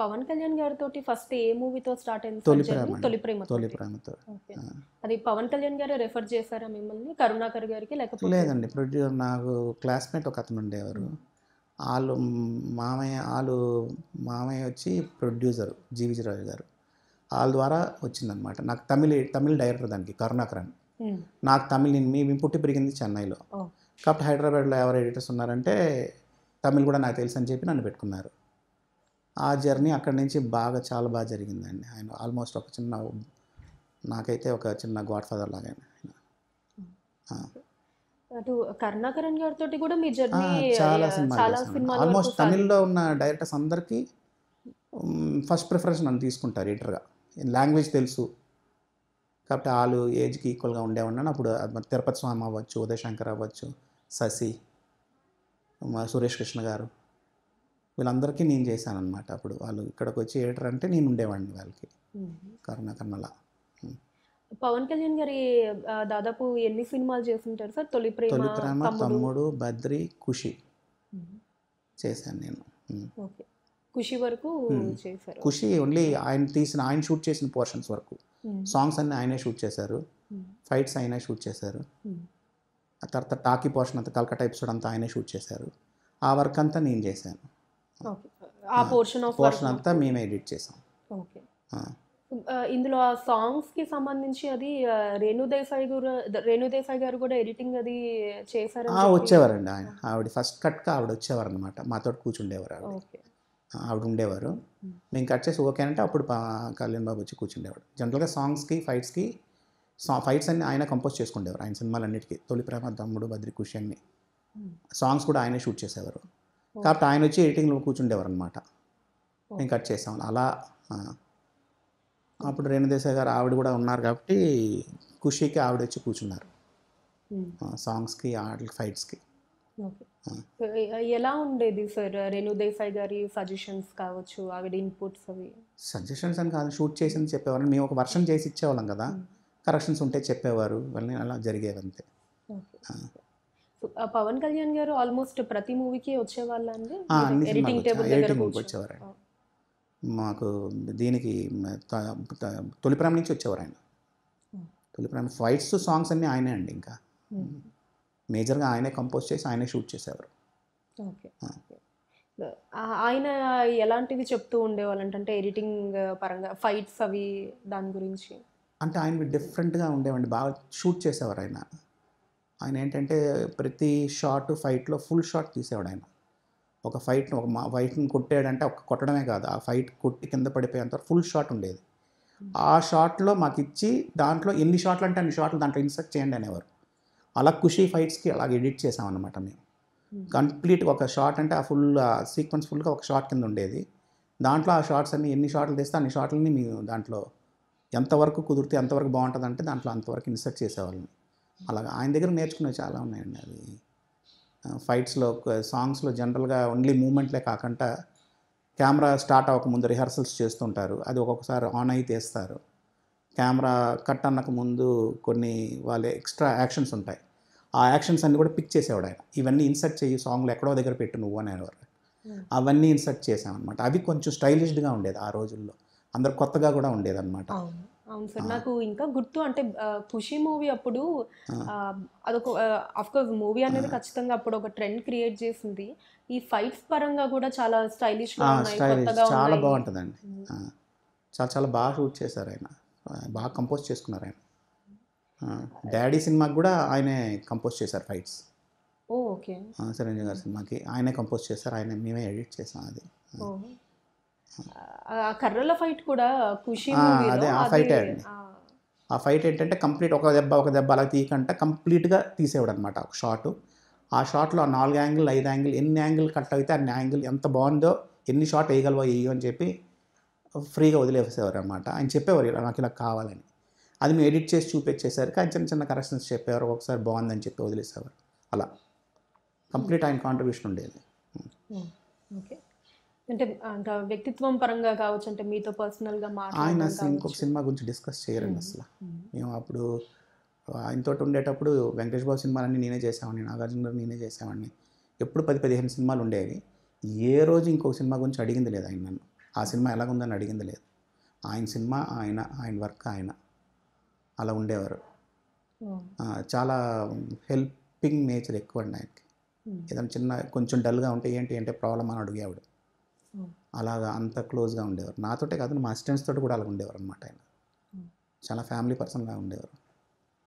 పవన్ కళ్యాణ్ గారితో ఫస్ట్ ఏ మూవీతో స్టార్ట్ అయింది తొలి ప్రేమ తొలి ప్రేమ తొలి ప్రేమతో అది పవన్ కళ్యాణ్ గారు రెఫర్ చేశారా మిమ్మల్ని కరుణాకర్ గారికి లేకపోతే లేదండి ప్రొడ్యూసర్ నాకు క్లాస్మేట్ ఒక అతను ఉండేవారు వాళ్ళు మామయ్య వాళ్ళు మామయ్య వచ్చి ప్రొడ్యూసర్ రాజు గారు వాళ్ళ ద్వారా వచ్చిందనమాట నాకు తమిళ తమిళ డైరెక్టర్ దానికి అని నాకు తమిళ మేము పుట్టి పెరిగింది చెన్నైలో కాబట్టి హైదరాబాద్లో ఎవరు ఎడిటర్స్ ఉన్నారంటే తమిళ్ కూడా నాకు తెలుసు అని చెప్పి నన్ను పెట్టుకున్నారు ఆ జర్నీ అక్కడి నుంచి బాగా చాలా బాగా జరిగిందండి ఆయన ఆల్మోస్ట్ ఒక చిన్న నాకైతే ఒక చిన్న గాడ్ ఫాదర్ లాగా అటు కరుణాకరణ్ గారితో కూడా మీ జర్నీ చాలా సినిమా ఆల్మోస్ట్ తమిళ్లో ఉన్న డైరెక్టర్స్ అందరికీ ఫస్ట్ ప్రిఫరెన్స్ నన్ను తీసుకుంటారు ఎడిటర్గా లాంగ్వేజ్ తెలుసు కాబట్టి వాళ్ళు ఏజ్కి ఈక్వల్గా ఉండేవాడిని అప్పుడు తిరుపతి స్వామి అవ్వచ్చు ఉదయశంకర్ అవ్వచ్చు శశి సురేష్ కృష్ణ గారు వీళ్ళందరికీ నేను చేశాను అనమాట అప్పుడు వాళ్ళు ఇక్కడికి వచ్చి ఏటర్ అంటే నేను ఉండేవాడిని వాళ్ళకి కరుణకర్ణలా పవన్ కళ్యాణ్ గారి దాదాపు ఎన్ని సినిమాలు చేస్తుంటారు సార్ తొలి తొలి ప్రేమ తమ్ముడు బద్రి ఖుషి చేశాను నేను ఓకే ఖుషి వరకు చేశారు ఖుషి ఓన్లీ ఆయన తీసిన ఆయన షూట్ చేసిన పోర్షన్స్ వరకు సాంగ్స్ అన్ని ఆయనే షూట్ చేశారు ఫైట్స్ ఆయనే షూట్ చేశారు ఆ తర్వాత టాకీ పోర్షన్ అంతా కల్కటా ఎపిసోడ్ అంతా ఆయనే షూట్ చేశారు ఆ వర్క్ అంతా నేను చేశాను ఆ పోర్షన్ ఆఫ్ పోర్షన్ అంతా మేమే ఎడిట్ చేసాం ఓకే ఇందులో ఆ సాంగ్స్ కి సంబంధించి అది రేణుదేసాయి గారు రేణుదేశాయి గారు కూడా ఎడిటింగ్ అది చేశారు వచ్చేవారండి ఆయన ఆవిడ ఫస్ట్ కట్ ఆవిడ వచ్చేవారు అనమాట మాతో కూర్చుండేవారు ఆవిడ ఆవిడ ఉండేవారు మేము కట్ చేసి ఓకే అంటే అప్పుడు కళ్యాణ్ బాబు వచ్చి కూర్చుండేవాడు జనరల్గా సాంగ్స్కి ఫైట్స్కి సా ఫైట్స్ అన్ని ఆయన కంపోజ్ చేసుకుండేవారు ఆయన సినిమాలన్నిటికీ తొలి ప్రేమ తమ్ముడు బద్రి కుషి అన్ని సాంగ్స్ కూడా ఆయనే షూట్ చేసేవారు కాబట్టి ఆయన వచ్చి ఎడిటింగ్లో కూర్చుండేవారు అనమాట మేము కట్ చేసాం అలా అప్పుడు రేణుదేశాయ్ గారు ఆవిడ కూడా ఉన్నారు కాబట్టి ఖుషీకి ఆవిడ వచ్చి కూర్చున్నారు సాంగ్స్కి ఆటలకి ఫైట్స్కి ఎలా ఉండేది సార్ రేణుదేశాయ్ గారి సజెషన్స్ కావచ్చు ఆవిడ ఇన్పుట్స్ అవి సజెషన్స్ అని కాదు షూట్ చేసింది చెప్పేవారు మేము ఒక వర్షన్ చేసి ఇచ్చేవాళ్ళం కదా కరెక్షన్స్ ఉంటే చెప్పేవారు వాళ్ళని అలా జరిగేవంతే పవన్ కళ్యాణ్ గారు ఆల్మోస్ట్ ప్రతి మూవీకి వచ్చేవాళ్ళ ఎడిటింగ్ మాకు దీనికి తొలిప్రామ నుంచి వచ్చేవారు ఆయన తొలిప్రామ ఫైట్స్ సాంగ్స్ అన్నీ ఆయనే అండి ఇంకా మేజర్గా ఆయనే కంపోజ్ చేసి ఆయనే షూట్ చేసేవారు ఆయన ఎలాంటివి చెప్తూ ఉండేవాళ్ళు అంటే ఎడిటింగ్ పరంగా ఫైట్స్ అవి దాని గురించి అంటే ఆయన డిఫరెంట్గా ఉండేవండి బాగా షూట్ చేసేవారు ఆయన ఆయన ఏంటంటే ప్రతి షాట్ ఫైట్లో ఫుల్ షాట్ తీసేవాడు ఆయన ఒక ఫైట్ను ఒక మా వైట్ని కొట్టాడంటే ఒక కొట్టడమే కాదు ఆ ఫైట్ కొట్టి కింద పడిపోయేంత ఫుల్ షాట్ ఉండేది ఆ షాట్లో మాకు ఇచ్చి దాంట్లో ఎన్ని షాట్లు అంటే అన్ని షాట్లు దాంట్లో ఇన్సర్ట్ చేయండి అనేవారు అలా ఖుషి ఫైట్స్కి అలా ఎడిట్ చేసామన్నమాట మేము కంప్లీట్ ఒక షాట్ అంటే ఆ ఫుల్ సీక్వెన్స్ ఫుల్గా ఒక షాట్ కింద ఉండేది దాంట్లో ఆ షార్ట్స్ అన్ని ఎన్ని షాట్లు తెస్తే అన్ని షాట్లని మేము దాంట్లో ఎంతవరకు కుదిరితే ఎంతవరకు బాగుంటుంది అంటే దాంట్లో అంతవరకు ఇన్సర్ట్ చేసేవాళ్ళని అలాగా ఆయన దగ్గర నేర్చుకునేవి చాలా ఉన్నాయండి అవి ఫైట్స్లో సాంగ్స్లో జనరల్గా ఓన్లీ మూమెంట్లే కాకుండా కెమెరా స్టార్ట్ అవ్వకముందు రిహర్సల్స్ చేస్తుంటారు అది ఒక్కొక్కసారి ఆన్ అయి తీస్తారు కెమెరా కట్ అన్నక ముందు కొన్ని వాళ్ళ ఎక్స్ట్రా యాక్షన్స్ ఉంటాయి ఆ యాక్షన్స్ అన్నీ కూడా పిక్ చేసేవాడు ఆయన ఇవన్నీ ఇన్సర్ట్ చేయి సాంగ్లు ఎక్కడో దగ్గర పెట్టు నువ్వు అనేవారు అవన్నీ ఇన్సర్ట్ చేసామన్నమాట అవి కొంచెం స్టైలిష్డ్గా ఉండేది ఆ రోజుల్లో అందరు కొత్తగా కూడా అనమాట అవును సార్ నాకు ఇంకా గుర్తు అంటే ఖుషి మూవీ అప్పుడు అదొక అఫ్కోర్స్ మూవీ అనేది ఖచ్చితంగా అప్పుడు ఒక ట్రెండ్ క్రియేట్ చేసింది ఈ ఫైట్స్ పరంగా కూడా చాలా స్టైలిష్ చాలా బాగుంటుందండి చాలా చాలా బాగా షూట్ చేశారు ఆయన బాగా కంపోజ్ చేసుకున్నారు ఆయన డాడీ సినిమాకి కూడా ఆయనే కంపోజ్ చేశారు ఫైట్స్ ఓకే సరే గారి సినిమాకి ఆయనే కంపోజ్ చేశారు ఆయన మేమే ఎడిట్ చేసాం అది కర్రల ఫైట్ కూడా ఖుషి అదే ఆ ఫైట్ ఆ ఫైట్ ఏంటంటే కంప్లీట్ ఒక దెబ్బ ఒక దెబ్బ అలా తీయకుండా కంప్లీట్గా తీసేవాడు అనమాట ఒక షాట్ ఆ షాట్లో నాలుగు యాంగిల్ ఐదు యాంగిల్ ఎన్ని యాంగిల్ కట్ అయితే అన్ని యాంగిల్ ఎంత బాగుందో ఎన్ని షాట్ వేయగలవో వేయో అని చెప్పి ఫ్రీగా వదిలేసేవారు అనమాట ఆయన చెప్పేవారు ఇలా నాకు ఇలా కావాలని అది మేము ఎడిట్ చేసి చూపించేసరికి ఆయన చిన్న చిన్న కరెక్షన్స్ చెప్పేవారు ఒకసారి బాగుందని చెప్పి వదిలేసేవారు అలా కంప్లీట్ ఆయన కాంట్రిబ్యూషన్ ఉండేది ఓకే అంటే వ్యక్తిత్వం పరంగా కావచ్చు అంటే మీతో పర్సనల్గా ఆయన ఇంకొక సినిమా గురించి డిస్కస్ చేయరండి అసలు మేము అప్పుడు ఆయనతో ఉండేటప్పుడు వెంకటేష్ బాబు సినిమాలన్నీ నేనే చేసేవాడిని నాగార్జున గారు నేనే చేసేవాడిని ఎప్పుడు పది పదిహేను సినిమాలు ఉండేవి ఏ రోజు ఇంకొక సినిమా గురించి అడిగింది లేదు ఆయన నన్ను ఆ సినిమా ఉందని అడిగింది లేదు ఆయన సినిమా ఆయన ఆయన వర్క్ ఆయన అలా ఉండేవారు చాలా హెల్పింగ్ నేచర్ ఎక్కువ అండి ఆయనకి ఏదైనా చిన్న కొంచెం డల్గా ఉంటే ఏంటి అంటే ప్రాబ్లం అని అడిగేవాడు Hmm. అలాగా అంత క్లోజ్గా ఉండేవారు నాతోటే కాదు మా అసిస్టెంట్స్ తోటి కూడా అలా ఉండేవారు అనమాట ఆయన hmm. చాలా ఫ్యామిలీ పర్సన్గా ఉండేవారు